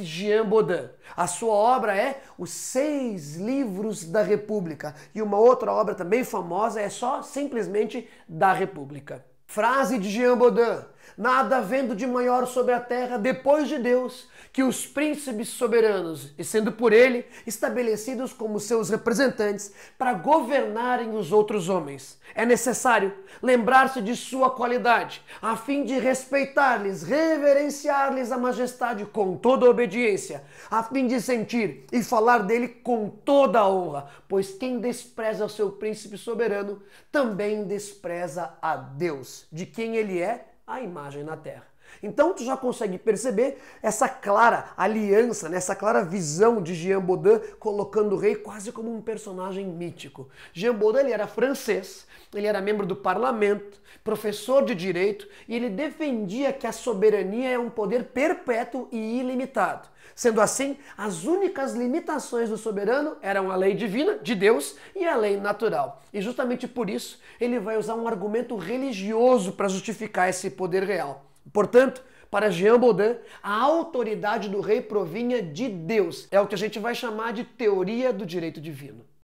Jean Baudin. A sua obra é Os Seis Livros da República. E uma outra obra também famosa é só simplesmente Da República. Frase de Jean Baudin: Nada havendo de maior sobre a terra depois de Deus que os príncipes soberanos, e sendo por ele estabelecidos como seus representantes para governarem os outros homens. É necessário lembrar-se de sua qualidade, a fim de respeitar-lhes, reverenciar-lhes a majestade com toda a obediência, a fim de sentir e falar dele com toda a honra, pois quem despreza o seu príncipe soberano também despreza a Deus de quem Ele é, a imagem na terra. Então tu já consegue perceber essa clara aliança, né? essa clara visão de Jean Baudin colocando o rei quase como um personagem mítico. Jean Baudin ele era francês, ele era membro do parlamento, professor de direito e ele defendia que a soberania é um poder perpétuo e ilimitado. Sendo assim, as únicas limitações do soberano eram a lei divina, de Deus, e a lei natural. E justamente por isso ele vai usar um argumento religioso para justificar esse poder real. Portanto, para Jean Baudin, a autoridade do rei provinha de Deus. É o que a gente vai chamar de teoria do direito divino.